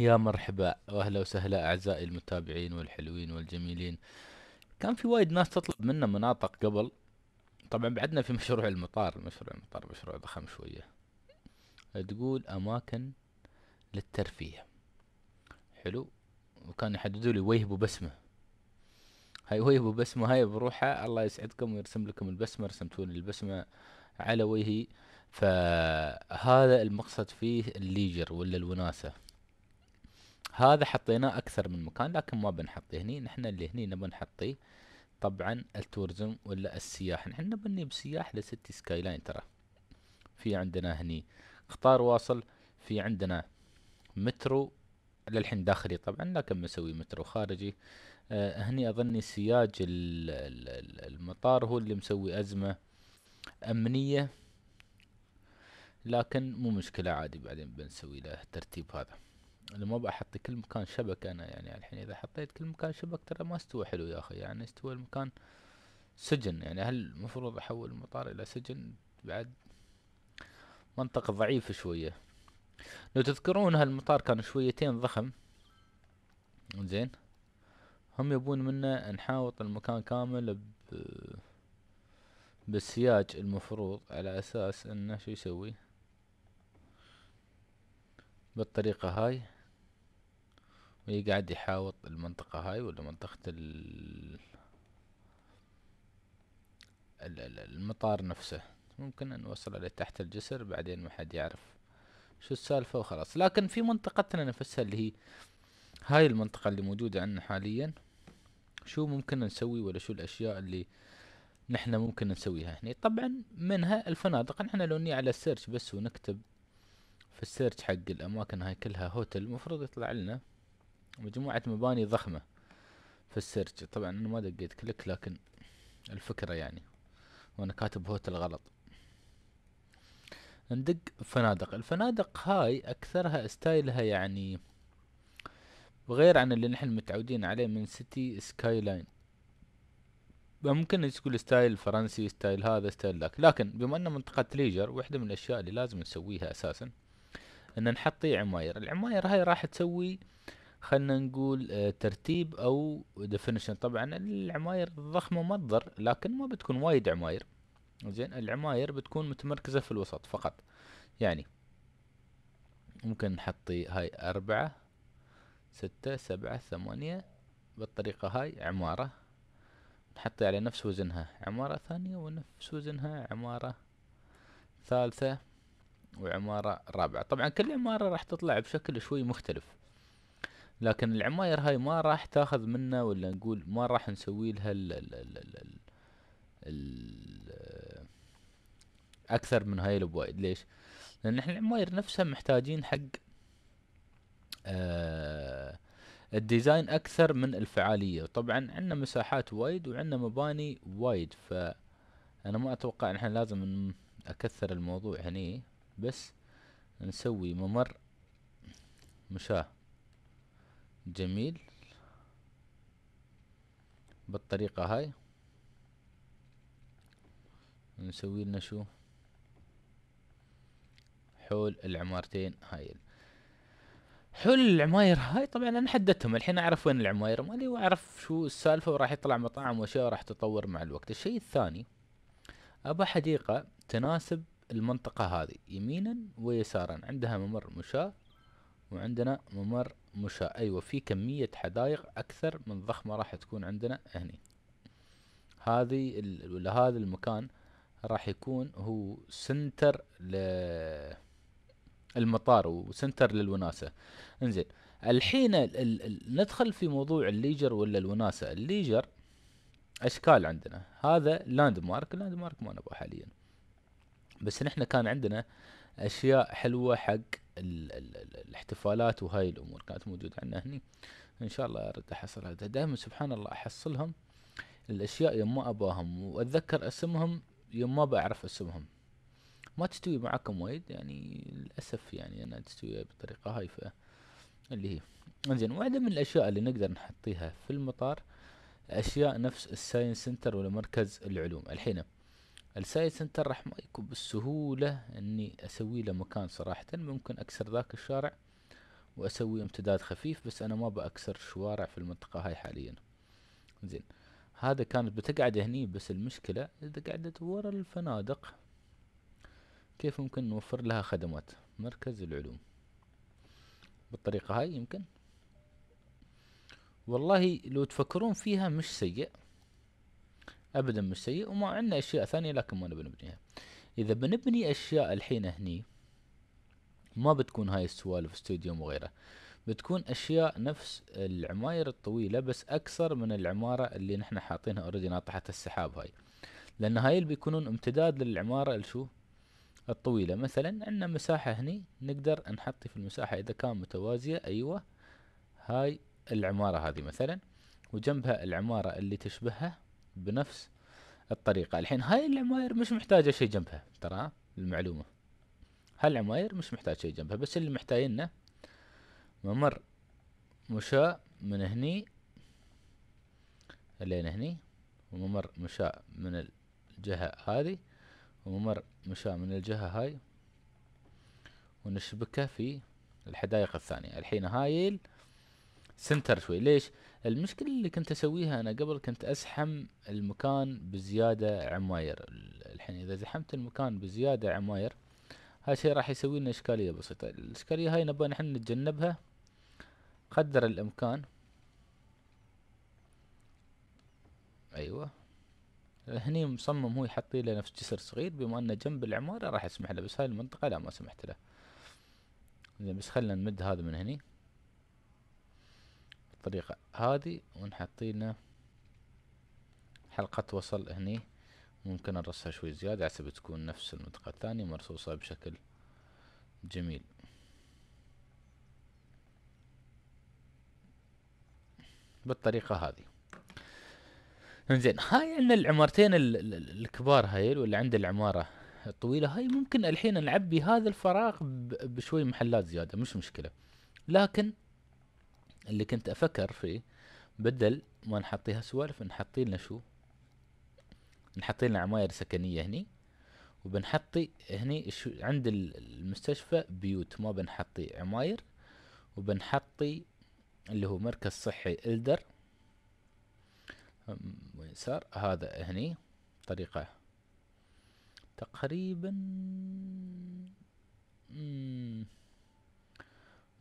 يا مرحبا واهلا وسهلا اعزائي المتابعين والحلوين والجميلين كان في وايد ناس تطلب منا مناطق قبل طبعا بعدنا في مشروع المطار مشروع المطار مشروع ضخم شوية تقول اماكن للترفيه حلو وكان يحددوا لي ويهب بسمة هاي ويهب بسمة هاي بروحها الله يسعدكم ويرسم لكم البسمة رسمتوني البسمة على وجهي فهذا المقصد فيه الليجر ولا الوناسة هذا حطيناه اكثر من مكان لكن ما بنحطه هني نحن اللي هني نبي نحطيه طبعا التورزم ولا السياح نحن نبي نجيب سياح لسيتي سكاي لاين ترى في عندنا هني قطار واصل في عندنا مترو للحين داخلي طبعا لكن مسوي مترو خارجي آه هني اظني سياج المطار هو اللي مسوي ازمة امنية لكن مو مشكلة عادي بعدين بنسوي له ترتيب هذا انا ما بحط كل مكان شبك انا يعني الحين اذا حطيت كل مكان شبك ترى ما استوى حلو يا اخي يعني استوى المكان سجن يعني هل المفروض احول المطار الى سجن بعد منطقة ضعيفة شوية لو تذكرون هالمطار كان شويتين ضخم زين هم يبون منا نحاوط المكان كامل ب بالسياج المفروض على اساس انه شو يسوي بالطريقة هاي قاعد يحاوط المنطقة هاي ولا منطقة ال المطار نفسه ممكن ان نوصل الى تحت الجسر بعدين ما حد يعرف شو السالفة وخلاص لكن في منطقتنا نفسها اللي هي هاي المنطقة اللي موجودة عندنا حاليا شو ممكن نسوي ولا شو الاشياء اللي نحن ممكن نسويها هنا طبعا منها الفنادق نحن لو ني على السيرش بس ونكتب في السيرش حق الاماكن هاي كلها هوتل المفروض يطلع لنا مجموعة مباني ضخمة في السيرج طبعا انا ما دقيت كليك لكن الفكرة يعني وانا كاتب هوتل غلط ندق فنادق الفنادق هاي اكثرها ستايلها يعني غير عن اللي نحن متعودين عليه من سيتي سكاي لاين ممكن تقول ستايل فرنسي ستايل هذا ستايل ذاك لكن بما ان منطقة ليجر واحدة من الاشياء اللي لازم نسويها اساسا ان نحط عماير العماير هاي راح تسوي خلنا نقول آه، ترتيب او ديفينيشن طبعا العماير الضخمه مصدر لكن ما بتكون وايد عماير زين العماير بتكون متمركزه في الوسط فقط يعني ممكن نحطي هاي أربعة ستة سبعة ثمانية بالطريقة هاي عمارة نحطي على نفس وزنها عمارة ثانية ونفس وزنها عمارة ثالثة وعمارة رابعة طبعا كل عمارة راح تطلع بشكل شوي مختلف لكن العماير هاي ما راح تاخذ منا ولا نقول ما راح نسوي لها ال ال ال ال ال اكثر من هاي البوايد ليش لان احنا العماير نفسها محتاجين حق آه الديزاين اكثر من الفعاليه طبعا عندنا مساحات وايد وعندنا مباني وايد فانا ما اتوقع ان احنا لازم اكثر الموضوع هني بس نسوي ممر مشاه جميل بالطريقة هاي نسوي لنا شو حول العمارتين هاي حول العماير هاي طبعا انا حددتهم الحين اعرف وين العماير مالي واعرف شو السالفة وراح يطلع مطاعم واشياء راح تطور مع الوقت الشيء الثاني ابى حديقة تناسب المنطقة هذه يمينا ويسارا عندها ممر مشاة وعندنا ممر مشاة أيوة في كمية حدائق أكثر من ضخمة راح تكون عندنا هني هذي ولا هذا المكان راح يكون هو سنتر للمطار وسنتر للوناسة انزين الحين الـ الـ ندخل في موضوع الليجر ولا الوناسة الليجر اشكال عندنا هذا لاند مارك لاند مارك ما نبغى حاليا بس نحن كان عندنا اشياء حلوة حق ال ال الاحتفالات وهاي الامور كانت موجوده عندنا هني ان شاء الله ارد احصل هذا دائما سبحان الله احصلهم الاشياء يوم ما اباهم واتذكر اسمهم يوم ما بعرف اسمهم ما تستوي معكم وايد يعني للاسف يعني انا تستوي بطريقه هاي ف اللي هي انزين واحده من الاشياء اللي نقدر نحطيها في المطار اشياء نفس الساينس سنتر ولا مركز العلوم الحين السايد سنتر راح ما يكون بالسهولة اني اسوي له مكان صراحة ممكن اكسر ذاك الشارع واسوي امتداد خفيف بس انا ما بأكسر شوارع في المنطقة هاي حاليا زين هذا كانت بتقعد هني بس المشكلة اذا قعدت ورا الفنادق كيف ممكن نوفر لها خدمات مركز العلوم بالطريقة هاي يمكن والله لو تفكرون فيها مش سيء ابدا مش سيء وما عندنا اشياء ثانيه لكن ما نبي نبنيها اذا بنبني اشياء الحين هني ما بتكون هاي السوالف استوديو وغيره بتكون اشياء نفس العماير الطويله بس اكثر من العماره اللي نحن حاطينها اوريدي ناطحه السحاب هاي لان هاي اللي بيكونون امتداد للعماره الشو الطويله مثلا عندنا مساحه هني نقدر نحط في المساحه اذا كان متوازيه ايوه هاي العماره هذه مثلا وجنبها العماره اللي تشبهها بنفس الطريقة الحين هاي العماير مش محتاجة شيء جنبها ترى المعلومة هاي العماير مش محتاج شيء جنبها بس اللي محتاجينه ممر مشاة من هني لين هني وممر مشاة من الجهة هذه وممر مشاة من الجهة هاي ونشبكه في الحدائق الثانية الحين هايل سنتر شوي ليش المشكله اللي كنت اسويها انا قبل كنت ازحم المكان بزياده عماير الحين اذا زحمت المكان بزياده عماير هاي الشيء راح يسوي لنا اشكاليه بسيطه الاشكاليه هاي نبغى نحن نتجنبها قدر الامكان ايوه هني مصمم هو يحط له نفس جسر صغير بما انه جنب العماره راح يسمح له بس هاي المنطقه لا ما سمحت له زين بس خلنا نمد هذا من هني بالطريقة هذه ونحطينا حلقة وصل هني ممكن نرصها شوي زيادة حسب تكون نفس المنطقة الثانية مرصوصة بشكل جميل بالطريقة هذه زين هاي عندنا العمارتين الكبار هاي واللي عند العمارة الطويلة هاي ممكن الحين نعبي هذا الفراغ بشوي محلات زيادة مش مشكلة لكن اللي كنت افكر فيه بدل ما نحطيها سوالف نحطي لنا شو نحطي لنا عماير سكنية هني وبنحطي هني شو عند المستشفى بيوت ما بنحطي عماير وبنحطي اللي هو مركز صحي الدر وين صار هذا هني طريقة تقريبا مم.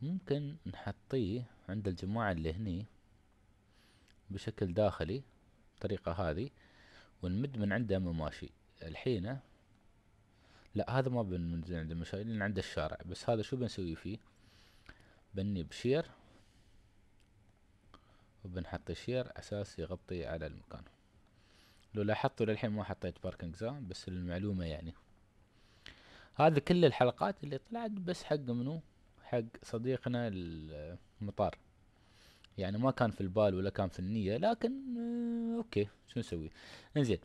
ممكن نحطيه عند الجماعة اللي هني بشكل داخلي بالطريقة هذي ونمد من عنده مماشي الحين لا هذا ما بنمد من عنده مماشي لان عنده الشارع بس هذا شو بنسوي فيه بني بشير وبنحط شير اساس يغطي على المكان لو لاحظتوا للحين ما حطيت باركنج زون بس للمعلومة يعني هذا كل الحلقات اللي طلعت بس حق منو حق صديقنا المطار يعني ما كان في البال ولا كان في النية لكن آه، اوكي شو نسوي انزين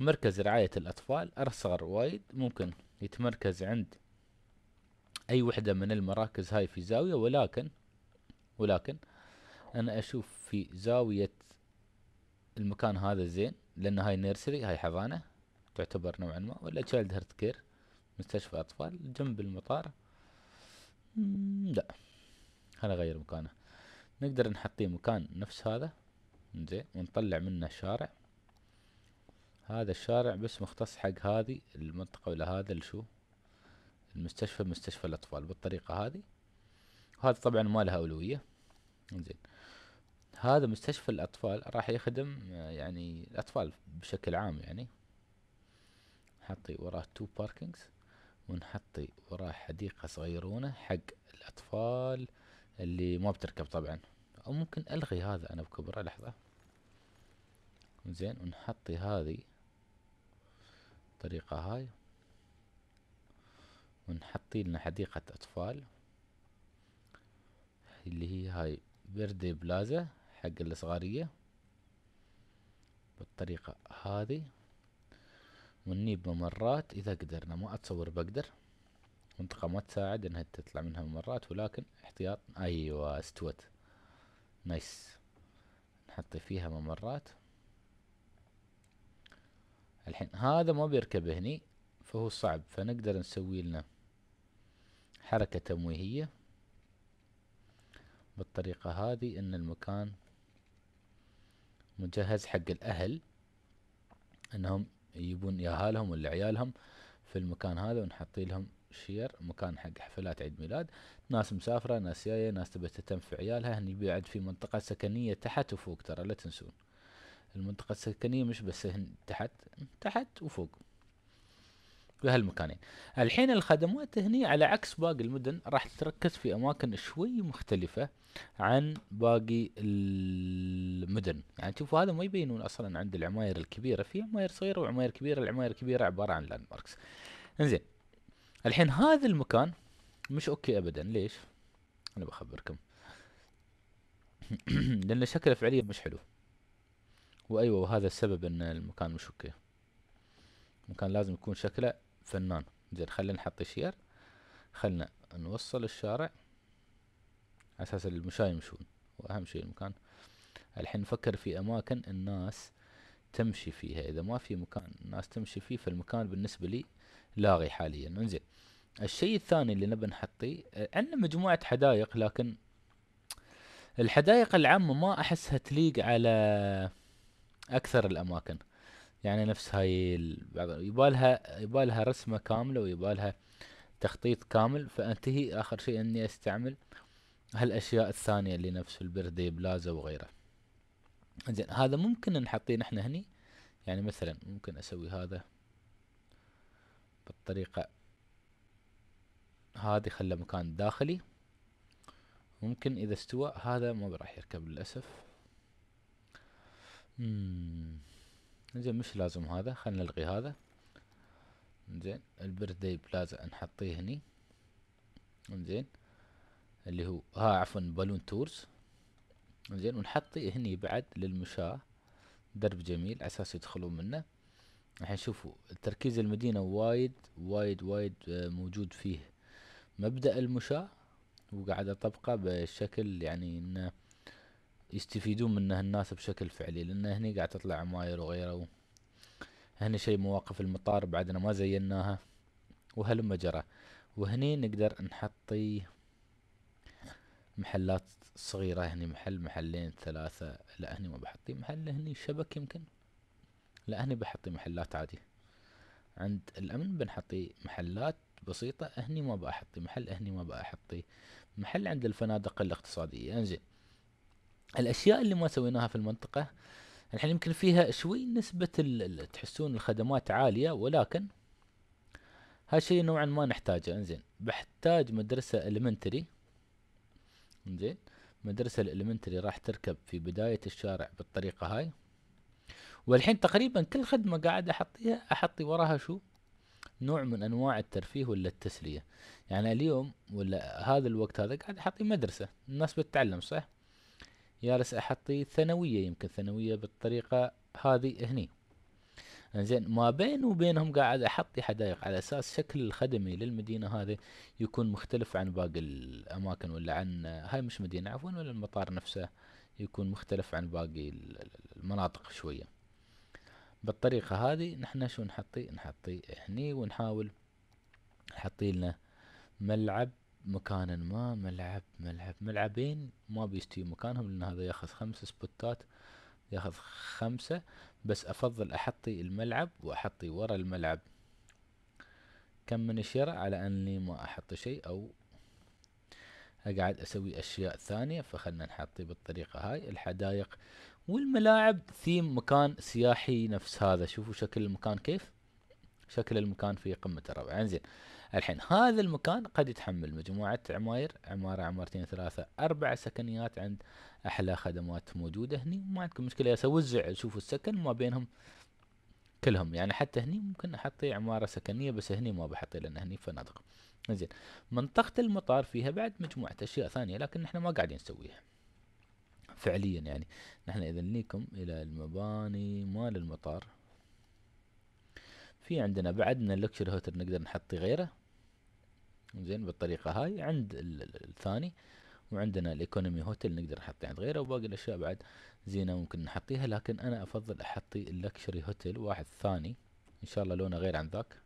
مركز رعاية الأطفال ارصغر وايد ممكن يتمركز عند أي وحدة من المراكز هاي في زاوية ولكن ولكن أنا أشوف في زاوية المكان هذا زين لأن هاي نيرسري هاي حضانة تعتبر نوعا ما ولا تشايلد هيرت كير مستشفى أطفال جنب المطار لا نغير مكانه نقدر نحطيه مكان نفس هذا زين ونطلع منه شارع هذا الشارع بس مختص حق هذه المنطقة ولا هذا الشو المستشفى مستشفى الأطفال بالطريقة هذه وهذا طبعا ما لها أولوية زين هذا مستشفى الأطفال راح يخدم يعني الأطفال بشكل عام يعني حطي وراه تو باركينجز ونحط وراه حديقة صغيرونة حق الأطفال اللي ما بتركب طبعا أو ممكن ألغي هذا أنا بكبره لحظة زين ونحطي هذه الطريقة هاي ونحطي لنا حديقة أطفال اللي هي هاي بيردي بلازا حق الصغارية بالطريقة هذه ونجيب ممرات إذا قدرنا ما أتصور بقدر منطقة ما تساعد إنها تطلع منها ممرات ولكن احتياط أيوة استوت نايس نحط فيها ممرات الحين هذا ما بيركب هني فهو صعب فنقدر نسوي لنا حركة تمويهية بالطريقة هذه ان المكان مجهز حق الاهل انهم يجيبون ياهالهم ولا عيالهم في المكان هذا ونحط لهم شير مكان حق حفلات عيد ميلاد ناس مسافره ناس جايه ناس تبي تهتم في عيالها هني بعد في منطقه سكنيه تحت وفوق ترى لا تنسون المنطقه السكنيه مش بس هن تحت تحت وفوق بهالمكانين الحين الخدمات هني على عكس باقي المدن راح تركز في اماكن شوي مختلفة عن باقي المدن يعني شوفوا هذا ما يبينون اصلا عند العماير الكبيرة في عماير صغيرة وعماير كبيرة العماير الكبيرة عبارة عن لاند ماركس انزين الحين هذا المكان مش اوكي ابدا ليش انا بخبركم لان شكله فعليا مش حلو وايوه وهذا السبب ان المكان مش اوكي المكان لازم يكون شكله فنان زين خلينا نحط شير خلنا نوصل الشارع اساس المشاة يمشون واهم شيء المكان الحين نفكر في اماكن الناس تمشي فيها اذا ما في مكان الناس تمشي فيه فالمكان بالنسبه لي لاغي حاليا انزين الشيء الثاني اللي نبي نحطيه عندنا مجموعه حدائق لكن الحدائق العامه ما احسها تليق على اكثر الاماكن يعني نفس هاي يبالها يبالها رسمه كامله ويبالها تخطيط كامل فانتهي اخر شيء اني استعمل هالاشياء الثانيه اللي نفس البردي بلازا وغيره زين هذا ممكن نحطيه نحن هني يعني مثلا ممكن اسوي هذا بالطريقه هذه خله مكان داخلي ممكن اذا استوى هذا ما راح يركب للاسف مم. زين مش لازم هذا خلنا نلغي هذا زين البردي بلازا نحطيه هني زين اللي هو ها عفوا بالون تورز زين ونحطيه هني بعد للمشاة درب جميل على اساس يدخلون منه الحين شوفوا تركيز المدينة وايد وايد وايد آه، موجود فيه مبدأ المشاة وقاعد اطبقه بشكل يعني انه يستفيدون منه الناس بشكل فعلي لان هني قاعد تطلع عماير وغيره هني شيء مواقف المطار بعدنا ما زيناها وهلم جرى وهني نقدر نحطي محلات صغيرة هني محل محلين ثلاثة لا هني ما بحطي محل هني شبك يمكن لا هني بحطي محلات عادي عند الأمن بنحطي محلات بسيطة هني ما بحطي محل هني ما بحطي محل عند الفنادق الاقتصادية انزين الاشياء اللي ما سويناها في المنطقه الحين يمكن فيها شوي نسبه تحسون الخدمات عاليه ولكن هالشيء نوعا ما نحتاجه انزين بحتاج مدرسه اليمنتري انزين مدرسة الالمنتري راح تركب في بدايه الشارع بالطريقه هاي والحين تقريبا كل خدمه قاعد احطيها احطي وراها شو نوع من انواع الترفيه ولا التسليه يعني اليوم ولا هذا الوقت هذا قاعد احطي مدرسه الناس بتتعلم صح جالس احطي ثانويه يمكن ثانويه بالطريقه هذه هني زين ما بين وبينهم قاعد احطي حدائق على اساس شكل الخدمي للمدينه هذي يكون مختلف عن باقي الاماكن ولا عن هاي مش مدينه عفوا ولا المطار نفسه يكون مختلف عن باقي المناطق شويه بالطريقه هذه نحن شو نحطي نحطي هني ونحاول نحطي لنا ملعب مكان ما ملعب ملعب ملعبين ما بيستوي مكانهم لان هذا ياخذ خمس سبوتات ياخذ خمسة بس افضل احطي الملعب واحطي ورا الملعب كم من الشراء على اني ما احط شيء او اقعد اسوي اشياء ثانية فخلنا نحطي بالطريقة هاي الحدائق والملاعب ثيم مكان سياحي نفس هذا شوفوا شكل المكان كيف شكل المكان في قمة الروعة انزين يعني الحين هذا المكان قد يتحمل مجموعة عماير عمارة عمارتين ثلاثة أربع سكنيات عند أحلى خدمات موجودة هني ما عندكم مشكلة يا وزع شوفوا السكن ما بينهم كلهم يعني حتى هني ممكن أحطي عمارة سكنية بس هني ما بحطي لأن هني فنادق زين منطقة المطار فيها بعد مجموعة أشياء ثانية لكن احنا ما قاعدين نسويها فعليا يعني نحن إذا نيكم إلى المباني مال المطار في عندنا بعدنا اللكشر هوتر نقدر نحط غيره زين بالطريقة هاي عند الثاني وعندنا الايكونومي هوتيل نقدر نحط عند يعني غيره وباقي الاشياء بعد زينة ممكن نحطيها لكن انا افضل احطي اللكشري هوتيل واحد ثاني ان شاء الله لونه غير عن ذاك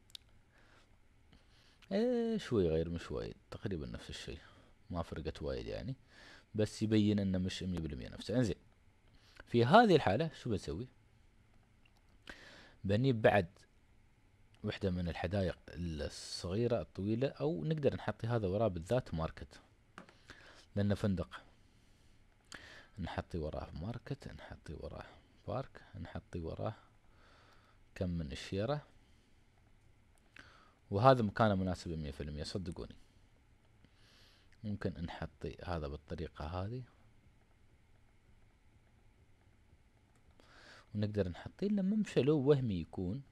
ايه شوي غير مش وايد تقريبا نفس الشيء ما فرقت وايد يعني بس يبين انه مش 100% نفسه انزين في هذه الحالة شو بنسوي بنجيب بعد وحده من الحدائق الصغيرة الطويلة أو نقدر نحط هذا وراه بالذات ماركت لأنه فندق نحطي وراه ماركت نحطي وراه بارك نحطي وراه كم من الشيرة وهذا مكانه مناسب مية في المية صدقوني ممكن نحطي هذا بالطريقة هذه ونقدر نحطي له ممشى لو وهمي يكون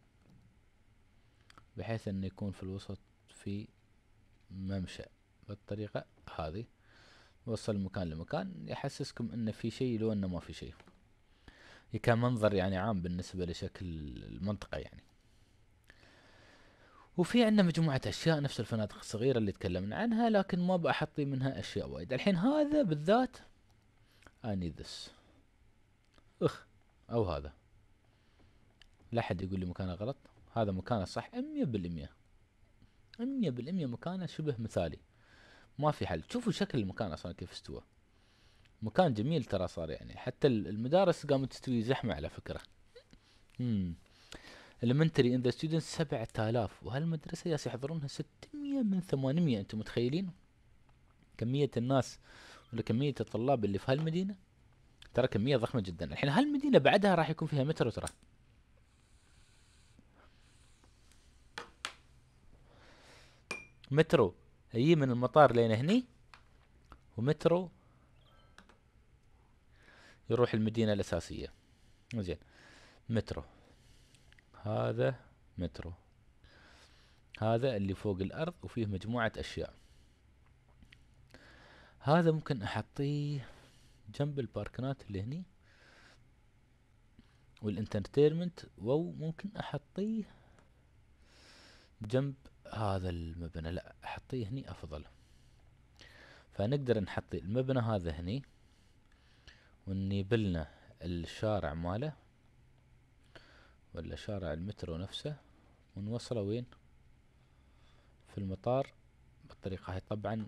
بحيث انه يكون في الوسط في ممشى بالطريقة هذه وصل مكان لمكان يحسسكم ان في شيء لو انه ما في شيء كمنظر يعني عام بالنسبة لشكل المنطقة يعني وفي عندنا مجموعة أشياء نفس الفنادق الصغيرة اللي تكلمنا عنها لكن ما بأحطي منها أشياء وايد الحين هذا بالذات I need this أخ أو هذا لا حد يقول لي مكانه غلط هذا مكانه صح 100% 100% مكانه شبه مثالي ما في حل شوفوا شكل المكان اصلا كيف استوى مكان جميل ترى صار يعني حتى المدارس قامت تستوي زحمه على فكره امم ان ذا the students 7000 وهالمدرسه ياس يحضرونها 600 من 800 انتم متخيلين كميه الناس ولا كميه الطلاب اللي في هالمدينه ترى كميه ضخمه جدا الحين هالمدينه بعدها راح يكون فيها مترو ترى مترو هي من المطار لين هني ومترو يروح المدينة الأساسية زين مترو هذا مترو هذا اللي فوق الأرض وفيه مجموعة أشياء هذا ممكن أحطيه جنب الباركنات اللي هني والانترتينمنت أو ممكن أحطيه جنب هذا المبنى لا احطيه هني افضل فنقدر نحط المبنى هذا هني ونيبلنا الشارع ماله ولا شارع المترو نفسه ونوصله وين في المطار بالطريقة هاي طبعا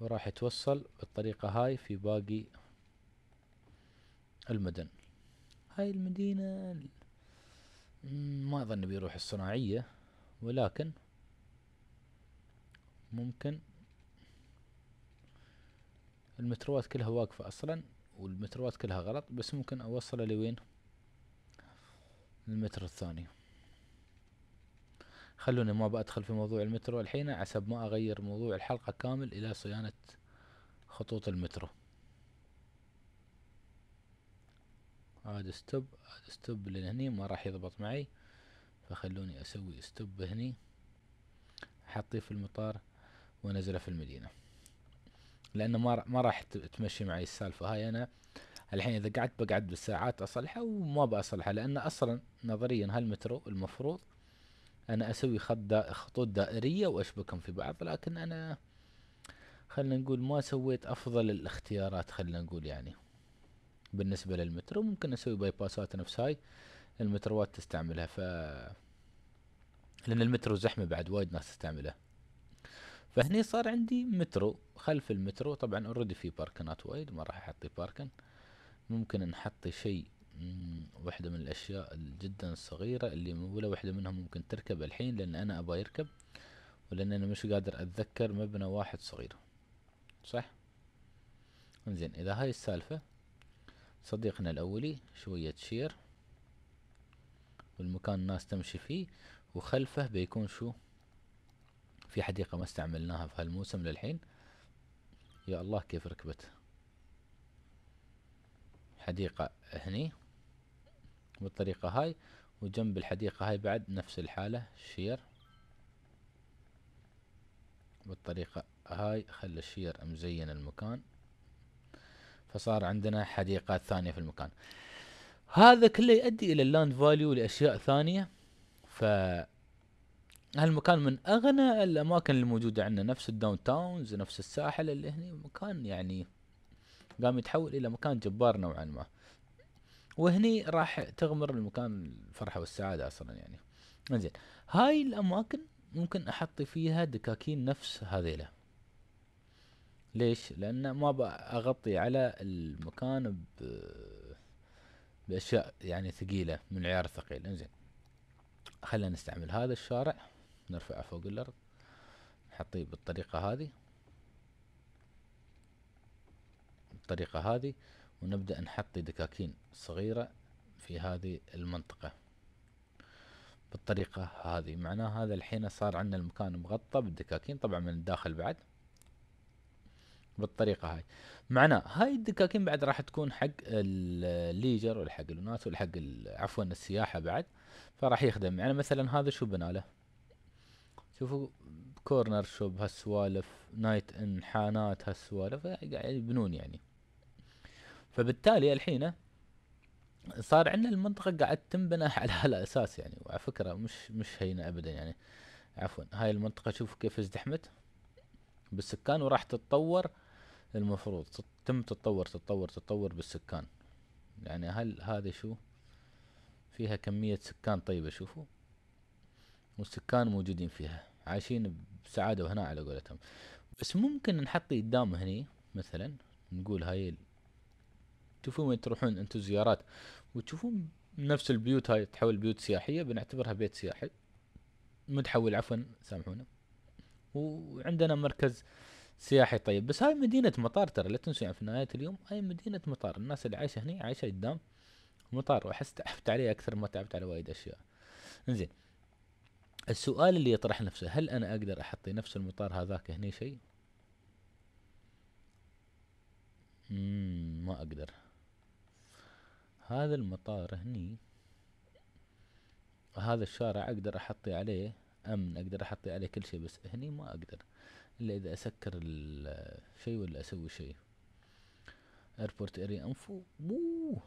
وراح يتوصل بالطريقة هاي في باقي المدن هاي المدينة ما أظن بيروح الصناعية ولكن ممكن المتروات كلها واقفة اصلا والمتروات كلها غلط بس ممكن اوصله لوين المتر الثاني خلوني ما بأدخل في موضوع المترو الحين عسب ما أغير موضوع الحلقة كامل إلى صيانة خطوط المترو عاد ستوب عاد ستوب لأن هني ما راح يضبط معي فخلوني اسوي استوب هني حطيه في المطار وانزله في المدينة لانه ما ما راح تمشي معي السالفة هاي انا الحين اذا قعدت بقعد بالساعات اصلحه وما باصلحه لان اصلا نظريا هالمترو المفروض انا اسوي خط دا خطوط دائرية واشبكهم في بعض لكن انا خلنا نقول ما سويت افضل الاختيارات خلنا نقول يعني بالنسبة للمترو ممكن اسوي باي باسات نفس هاي المتروات تستعملها ف لان المترو زحمه بعد وايد ناس تستعمله فهني صار عندي مترو خلف المترو طبعا اوريدي في باركنات وايد ما راح احطي باركن ممكن نحط شيء واحده من الاشياء جدا صغيره اللي ولا واحده منها ممكن تركب الحين لان انا ابغى يركب ولان انا مش قادر اتذكر مبنى واحد صغير صح انزين اذا هاي السالفه صديقنا الاولي شويه شير والمكان الناس تمشي فيه وخلفه بيكون شو في حديقة ما استعملناها في هالموسم للحين يا الله كيف ركبت حديقة هني بالطريقة هاي وجنب الحديقة هاي بعد نفس الحالة شير بالطريقة هاي خلي الشير مزين المكان فصار عندنا حديقة ثانية في المكان هذا كله يؤدي الى اللاند فاليو لاشياء ثانيه ف هالمكان من اغنى الاماكن الموجوده عندنا نفس الداون تاونز نفس الساحل اللي هني مكان يعني قام يتحول الى مكان جبار نوعا ما وهني راح تغمر المكان الفرحه والسعاده اصلا يعني انزين هاي الاماكن ممكن احط فيها دكاكين نفس هذيلا ليش لان ما اغطي على المكان ب باشياء يعني ثقيله من العيار الثقيل انزين خلينا نستعمل هذا الشارع نرفعه فوق الارض نحطيه بالطريقه هذه بالطريقه هذه ونبدا نحط دكاكين صغيره في هذه المنطقه بالطريقه هذه معناه هذا الحين صار عندنا المكان مغطى بالدكاكين طبعا من الداخل بعد بالطريقه هاي معناه هاي الدكاكين بعد راح تكون حق الليجر والحق الناس والحق عفوا السياحه بعد فراح يخدم يعني مثلا هذا شو بناله له شوفوا كورنر شوب هالسوالف نايت ان حانات هالسوالف قاعد يبنون يعني فبالتالي الحين صار عندنا المنطقه قاعد تنبنى على هالاساس يعني وعلى فكره مش مش هينه ابدا يعني عفوا هاي المنطقه شوفوا كيف ازدحمت بالسكان وراح تتطور المفروض تم تتطور تتطور تتطور بالسكان يعني هل هذا شو فيها كمية سكان طيبة شوفوا والسكان موجودين فيها عايشين بسعادة وهنا على قولتهم بس ممكن نحط قدام هني مثلا نقول هاي تشوفون وين تروحون انتم زيارات وتشوفون نفس البيوت هاي تحول بيوت سياحية بنعتبرها بيت سياحي متحول عفوا سامحونا وعندنا مركز سياحي طيب بس هاي مدينة مطار ترى لا تنسوا يعني في نهاية اليوم هاي مدينة مطار الناس اللي عايشة هني عايشة قدام مطار واحس تعبت عليه أكثر ما تعبت على وايد أشياء انزين السؤال اللي يطرح نفسه هل أنا أقدر احطي نفس المطار هذاك هني شيء؟ ما أقدر هذا المطار هني هذا الشارع أقدر أحطي عليه أمن أقدر أحطي عليه كل شيء بس هني ما أقدر الا اذا اسكر الشيء ولا اسوي شيء ايربورت اري انفو بوه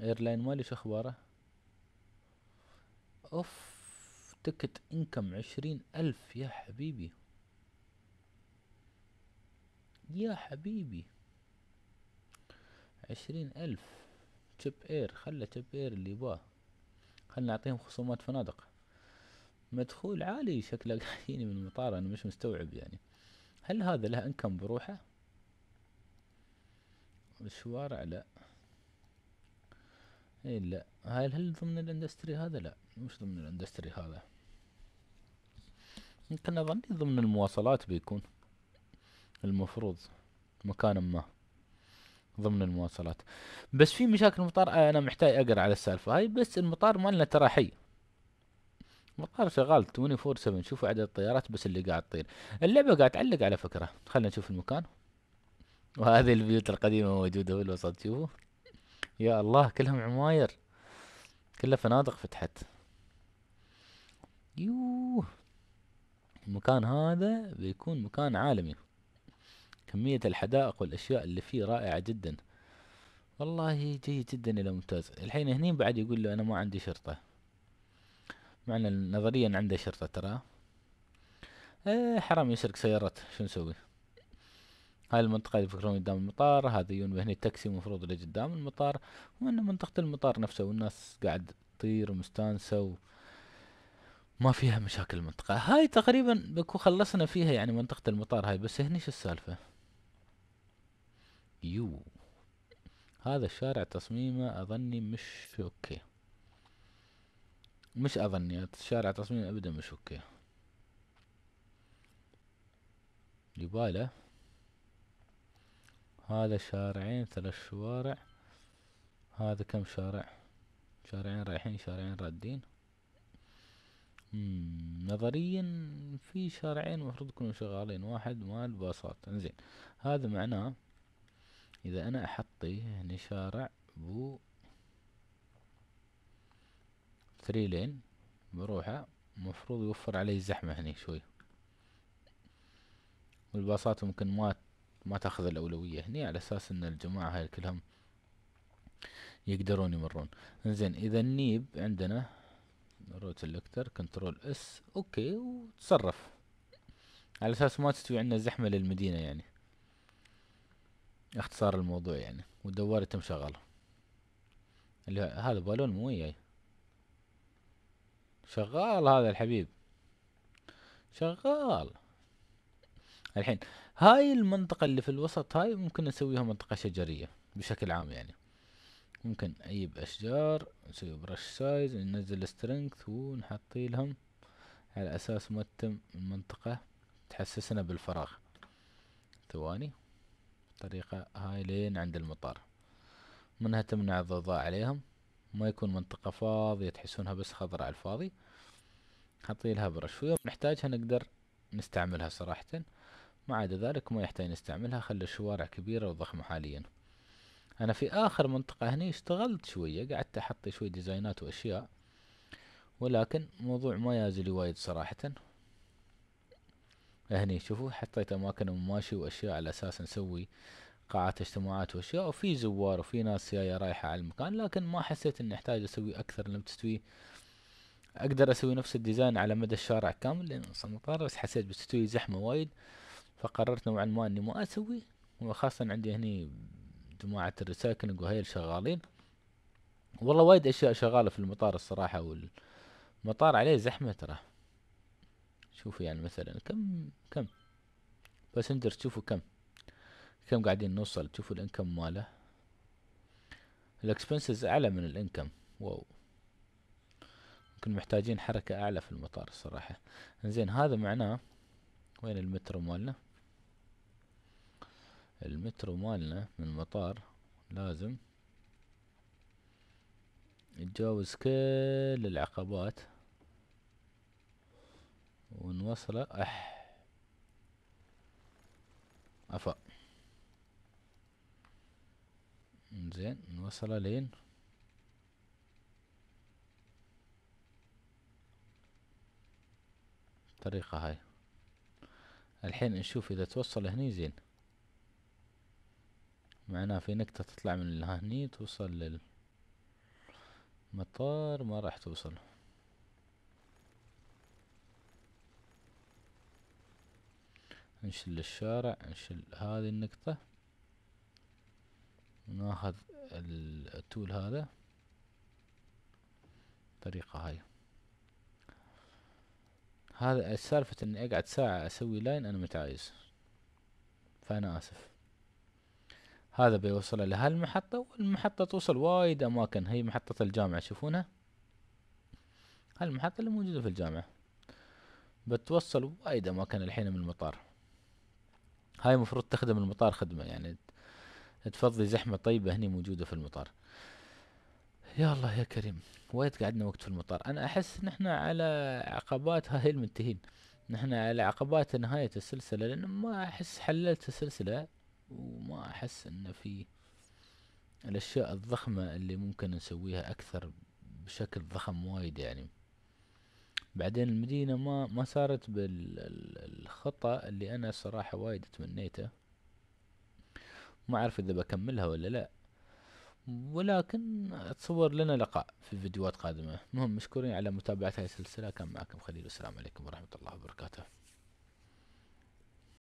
ايرلاين مالي شو اخباره اوف تكت انكم عشرين الف يا حبيبي يا حبيبي عشرين الف تشيب اير خلى تشيب اير اللي يباه خلنا نعطيهم خصومات فنادق مدخول عالي شكله قاعدين يعني من المطار انا مش مستوعب يعني هل هذا له انكم بروحه الشوارع لا اي لا هل هل ضمن الاندستري هذا لا مش ضمن الاندستري هذا يمكن اظني ضمن المواصلات بيكون المفروض مكان ما ضمن المواصلات بس في مشاكل المطار انا محتاج اقرا على السالفه هاي بس المطار مالنا ترى حي مطار شغال 24 7 شوفوا عدد الطيارات بس اللي قاعد تطير اللعبه قاعد تعلق على فكره خلينا نشوف المكان وهذه البيوت القديمه موجوده في الوسط شوفوا يا الله كلهم عماير كلها فنادق فتحت يوه المكان هذا بيكون مكان عالمي كمية الحدائق والأشياء اللي فيه رائعة جدا والله جيد جدا إلى ممتاز الحين هني بعد يقول له أنا ما عندي شرطة مع ان نظريا عنده شرطة ترى إيه حرام يسرق سيارات شو نسوي هاي المنطقة اللي يفكرون قدام المطار هذا يون بهني التاكسي المفروض اللي قدام المطار وان منطقة المطار نفسه والناس قاعد تطير ومستانسة ما فيها مشاكل المنطقة هاي تقريبا بكو خلصنا فيها يعني منطقة المطار هاي بس هني شو السالفة يو هذا الشارع تصميمه اظني مش اوكي مش أظن شارع تصميم أبدا مش اوكي يباله هذا شارعين ثلاث شوارع هذا كم شارع شارعين رايحين شارعين رادين نظريا في شارعين المفروض يكونوا شغالين واحد مال باصات انزين هذا معناه اذا انا احطي هنا شارع بو ثري لين بروحه مفروض يوفر علي زحمة هني شوي والباصات ممكن ما ما تاخذ الأولوية هني على أساس إن الجماعة هاي كلهم يقدرون يمرون انزين إذا النيب عندنا روت الكتر كنترول اس اوكي وتصرف على اساس ما تستوي عندنا زحمه للمدينه يعني اختصار الموضوع يعني والدوار تم شغاله اللي هذا بالون مو وياي شغال هذا الحبيب شغال الحين هاي المنطقة اللي في الوسط هاي ممكن نسويها منطقة شجرية بشكل عام يعني ممكن اجيب اشجار نسوي برش سايز ننزل سترينث ونحطي لهم على اساس ما المنطقة تحسسنا بالفراغ ثواني طريقة هاي لين عند المطار منها تمنع الضوضاء عليهم ما يكون منطقة فاضية تحسونها بس خضراء على الفاضي حاطين لها برش ويوم نحتاجها نقدر نستعملها صراحة ما عدا ذلك ما يحتاج نستعملها خلي الشوارع كبيرة وضخمة حاليا انا في اخر منطقة هني اشتغلت شوية قعدت احط شوية ديزاينات واشياء ولكن موضوع ما يازلي وايد صراحة هني شوفوا حطيت اماكن مماشي واشياء على اساس نسوي قاعات اجتماعات واشياء وفي زوار وفي ناس جايه رايحه على المكان لكن ما حسيت اني احتاج اسوي اكثر لم تستوي اقدر اسوي نفس الديزاين على مدى الشارع كامل لان اصلا مطار بس حسيت بتستوي زحمه وايد فقررت نوعا ما اني ما اسوي وخاصة عندي هني جماعة الريسايكلينج وهي شغالين والله وايد اشياء شغالة في المطار الصراحة والمطار عليه زحمة ترى شوفوا يعني مثلا كم كم باسنجر شوفوا كم كم قاعدين نوصل تشوفوا الانكم ماله الاكسبنسز اعلى من الانكم واو ممكن محتاجين حركة اعلى في المطار الصراحة انزين هذا معناه وين المترو مالنا المترو مالنا من المطار لازم نتجاوز كل العقبات ونوصله اح عفا زين نوصله لين الطريقة هاي الحين نشوف اذا توصل هني زين معناه في نقطة تطلع من هني توصل للمطار ما راح توصل نشل الشارع نشل هذه النقطة ناخذ التول هذا طريقة هاي هذا سالفة اني اقعد ساعة اسوي لاين انا متعايز فانا اسف هذا بيوصله لهالمحطة والمحطة توصل وايد اماكن هي محطة الجامعة شوفونها هالمحطة اللي موجودة في الجامعة بتوصل وايد اماكن الحين من المطار هاي المفروض تخدم المطار خدمة يعني تفضلي زحمة طيبة هني موجودة في المطار يا الله يا كريم وايد قعدنا وقت في المطار انا احس ان احنا على عقبات هاي المنتهين نحن على عقبات نهاية السلسلة لان ما احس حللت السلسلة وما احس ان في الاشياء الضخمة اللي ممكن نسويها اكثر بشكل ضخم وايد يعني بعدين المدينة ما ما صارت بالخطأ اللي انا صراحة وايد تمنيته ما أعرف إذا بكملها ولا لأ ولكن أتصور لنا لقاء في فيديوهات قادمة المهم مشكورين على متابعة هذه السلسلة كان معكم خليل والسلام عليكم ورحمة الله وبركاته